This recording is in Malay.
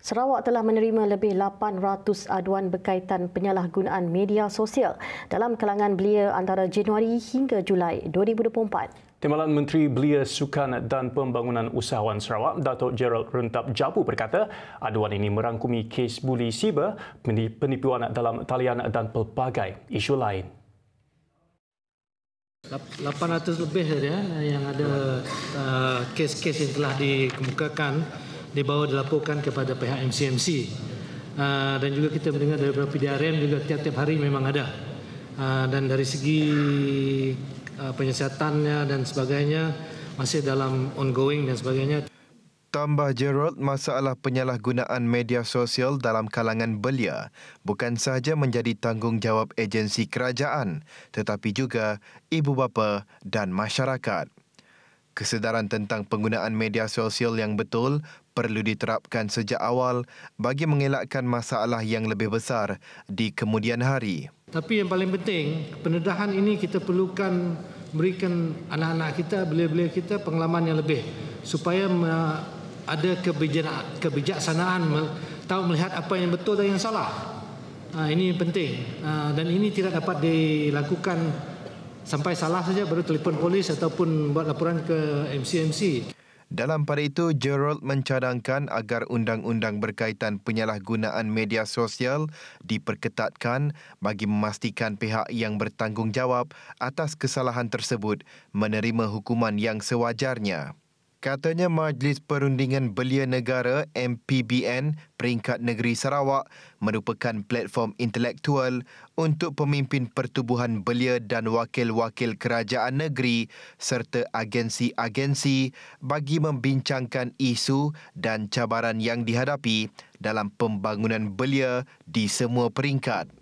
Sarawak telah menerima lebih 800 aduan berkaitan penyalahgunaan media sosial dalam kalangan belia antara Januari hingga Julai 2024. Timbalan Menteri Belia Sukan dan Pembangunan Usahawan Sarawak, Datuk Gerald Rentap Jabu berkata, aduan ini merangkumi kes buli siber, penipuan dalam talian dan pelbagai isu lain. 800 lebih ya yang ada eh, kes-kes yang telah dikemukakan dibawa dilaporkan kepada pihak MCMC uh, ah, dan juga kita mendengar dari beberapa PDRM juga tiap-tiap hari memang ada uh, dan dari segi uh, ah, penyiasatannya dan sebagainya masih dalam ongoing dan sebagainya Tambah Gerald, masalah penyalahgunaan media sosial dalam kalangan belia bukan sahaja menjadi tanggungjawab agensi kerajaan tetapi juga ibu bapa dan masyarakat. Kesedaran tentang penggunaan media sosial yang betul perlu diterapkan sejak awal bagi mengelakkan masalah yang lebih besar di kemudian hari. Tapi yang paling penting, pendedahan ini kita perlukan berikan anak-anak kita, belia-belia kita pengalaman yang lebih supaya ada kebijaksanaan tahu melihat apa yang betul dan yang salah. Ha, ini penting. Ha, dan ini tidak dapat dilakukan sampai salah saja baru telefon polis ataupun buat laporan ke MCMC. -MC. Dalam pada itu, Gerald mencadangkan agar undang-undang berkaitan penyalahgunaan media sosial diperketatkan bagi memastikan pihak yang bertanggungjawab atas kesalahan tersebut menerima hukuman yang sewajarnya. Katanya Majlis Perundingan Belia Negara MPBN peringkat negeri Sarawak merupakan platform intelektual untuk pemimpin pertubuhan belia dan wakil-wakil kerajaan negeri serta agensi-agensi bagi membincangkan isu dan cabaran yang dihadapi dalam pembangunan belia di semua peringkat.